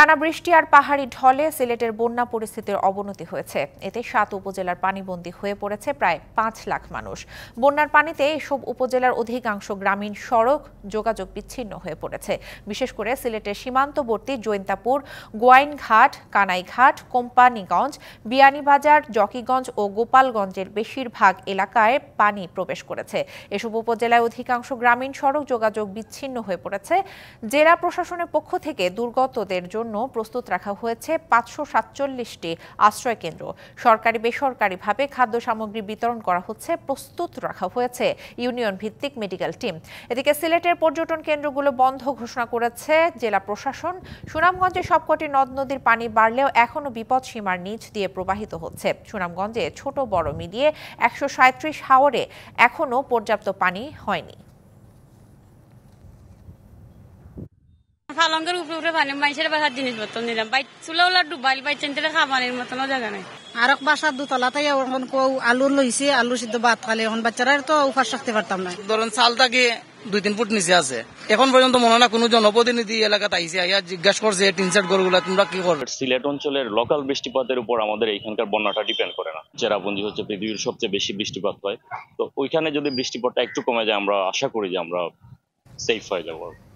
টানা বৃষ্টি আর পাহাড়ি ঢলে সিলেটের বন্যা পরিস্থিতির অবনতি হয়েছে এতে সাত উপজেলার পানিবন্দী হয়ে পড়েছে প্রায় পাঁচ লাখ মানুষ বন্যার পানিতে এসব উপজেলার অধিকাংশ গ্রামীণ সড়ক যোগাযোগ বিচ্ছিন্ন হয়ে পড়েছে বিশেষ করে সিলেটের সীমান্তবর্তী জৈন্তাপুর গোয়াইনঘাট কানাইঘাট কোম্পানিগঞ্জ বিয়ানীবাজার জকিগঞ্জ ও গোপালগঞ্জের বেশিরভাগ এলাকায় পানি প্রবেশ করেছে এসব উপজেলায় অধিকাংশ গ্রামীণ সড়ক যোগাযোগ বিচ্ছিন্ন হয়ে পড়েছে জেলা প্রশাসনের পক্ষ থেকে দুর্গতদের জন্য জন্য প্রস্তুত রাখা হয়েছে পাঁচশো সাতচল্লিশটি আশ্রয়কেন্দ্র সরকারি বেসরকারিভাবে খাদ্য সামগ্রী বিতরণ করা হচ্ছে প্রস্তুত রাখা হয়েছে ইউনিয়ন ভিত্তিক মেডিকেল টিম এদিকে সিলেটের পর্যটন কেন্দ্রগুলো বন্ধ ঘোষণা করেছে জেলা প্রশাসন সুনামগঞ্জে সবকটি নদ নদীর পানি বাড়লেও এখনও বিপদ সীমার নিচ দিয়ে প্রবাহিত হচ্ছে সুনামগঞ্জে ছোট বড় মিলিয়ে একশো সাঁত্রিশ হাওরে এখনও পর্যাপ্ত পানি হয়নি উপরে উপরে পানি বাসার নিলাম ডুবাইল খাবানের জায়গা নাই আর বাসার দুতলাতেই এখন কেউ আলু লইছে আলু সিদ্ধ বাদ খালে এখন বাচ্চারা তো উপাস রাখতে পারতাম না ধরেন চালটা কি দুই তিন ফুট নিচে আছে এখন পর্যন্ত মনে না কোনো জনপ্রতিনিধি এলাকাতে আইসে আইয়া জিজ্ঞাসা করছে টিন সেট গরুগুলা তোমরা কি করবে সিলেট অঞ্চলের লোকাল বৃষ্টিপাতের উপর আমাদের এইখানকার বন্যাটা ডিপেন্ড করে না চেরাপুঞ্জি হচ্ছে পৃথিবীর সবচেয়ে বেশি বৃষ্টিপাত হয় তো ওইখানে যদি বৃষ্টিপাতটা একটু কমে যায় আমরা আশা করি যে আমরা সেফ হয়ে যাবো